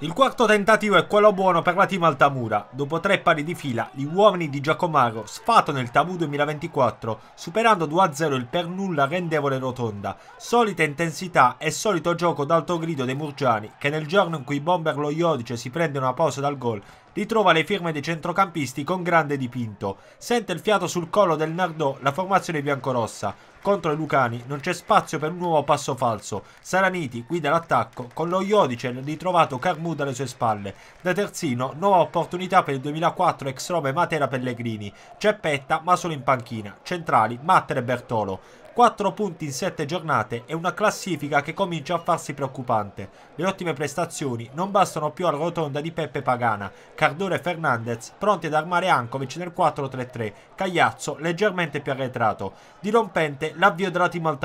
Il quarto tentativo è quello buono per la team Altamura. Dopo tre pari di fila, gli uomini di Giacomaro sfatano il Tabù 2024, superando 2-0 il per nulla rendevole rotonda. Solita intensità e solito gioco d'alto grido dei Murgiani, che nel giorno in cui Bomber lo Iodice si prende una pausa dal gol, ritrova le firme dei centrocampisti con grande dipinto. Sente il fiato sul collo del Nardò la formazione biancorossa. Contro i Lucani non c'è spazio per un nuovo passo falso. Saraniti guida l'attacco con lo Iodicel ritrovato Carmuda alle sue spalle. Da terzino, nuova opportunità per il 2004 ex Rome Matera Pellegrini. C'è Petta ma solo in panchina. Centrali Matter e Bertolo. 4 punti in 7 giornate e una classifica che comincia a farsi preoccupante. Le ottime prestazioni non bastano più alla rotonda di Peppe Pagana, Cardone e Fernandez pronti ad armare Ankovic nel 4-3-3, Cagliazzo leggermente più arretrato, dirompente l'avvio della team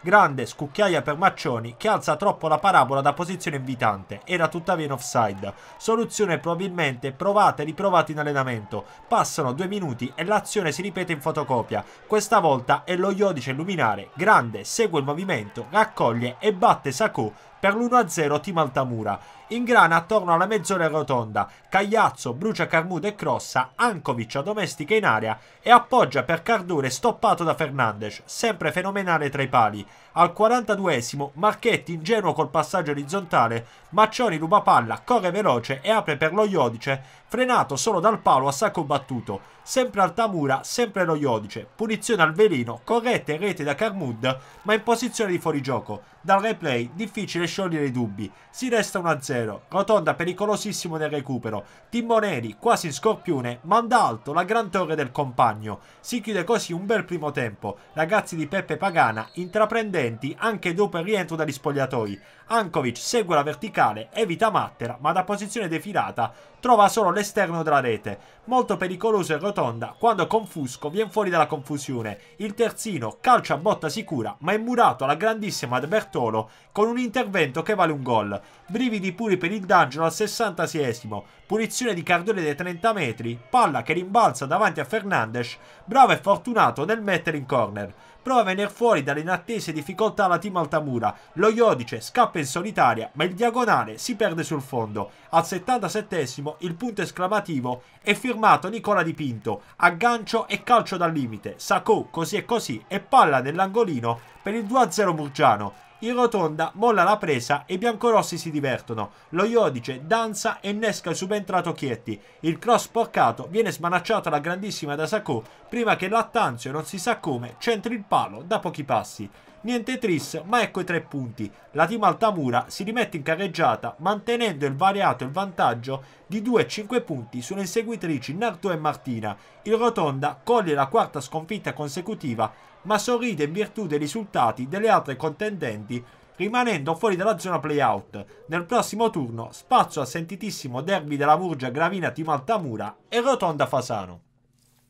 grande scucchiaia per Maccioni che alza troppo la parabola da posizione invitante, era tuttavia in offside, soluzione probabilmente provata e riprovata in allenamento, passano due minuti e l'azione si ripete in fotocopia, questa volta è lo Iodice luminare, grande, segue il movimento, raccoglie e batte Sakou per l'1-0 Team Altamura. In grana attorno alla mezz'ora rotonda, Cagliazzo brucia Carmuto e Crossa, Ankovic domestica in area e appoggia per Cardone stoppato da Fernandes, sempre fenomenale tra i pali. Al 42esimo Marchetti ingenuo col passaggio orizzontale, Maccioni ruba palla, corre veloce e apre per lo Iodice, frenato solo dal palo a sacco battuto. Sempre Altamura, sempre lo Iodice, punizione al velino, corretta e rete da Carmud ma in posizione di fuorigioco. Dal replay difficile sciogliere i dubbi. Si resta 1-0. Rotonda pericolosissimo nel recupero. Timoneri quasi in scorpione, manda alto la gran torre del compagno. Si chiude così un bel primo tempo. Ragazzi di Peppe Pagana intraprendenti anche dopo il rientro dagli spogliatoi. Ankovic segue la verticale, evita Mattera, ma da posizione defilata trova solo l'esterno della rete. Molto pericoloso e rotonda, quando Confusco viene fuori dalla confusione. Il terzino calcia a botta sicura, ma è murato alla grandissima De Bertolo con un intervento intervento che vale un gol. Brividi puri per il D'Angelo al 66esimo, punizione di Cardone dai 30 metri, palla che rimbalza davanti a Fernandes, bravo e fortunato nel mettere in corner. Prova a venire fuori dalle inattese difficoltà alla team Altamura, lo Iodice scappa in solitaria ma il diagonale si perde sul fondo. Al 77esimo il punto esclamativo è firmato Nicola Di Pinto, aggancio e calcio dal limite, Sacco così e così e palla nell'angolino per il 2-0 Murgiano in rotonda molla la presa e i biancorossi si divertono. Lo Iodice danza e innesca il subentrato Chietti. Il cross porcato viene smanacciato alla grandissima da Sacco prima che Lattanzio, non si sa come, centri il palo da pochi passi. Niente tris, ma ecco i tre punti. La team Altamura si rimette in carreggiata mantenendo il variato il vantaggio di 2-5 punti sulle inseguitrici Nardò e Martina. Il Rotonda coglie la quarta sconfitta consecutiva ma sorride in virtù dei risultati delle altre contendenti rimanendo fuori dalla zona playout. Nel prossimo turno spazio al sentitissimo derby della Murgia Gravina Team Altamura e Rotonda Fasano.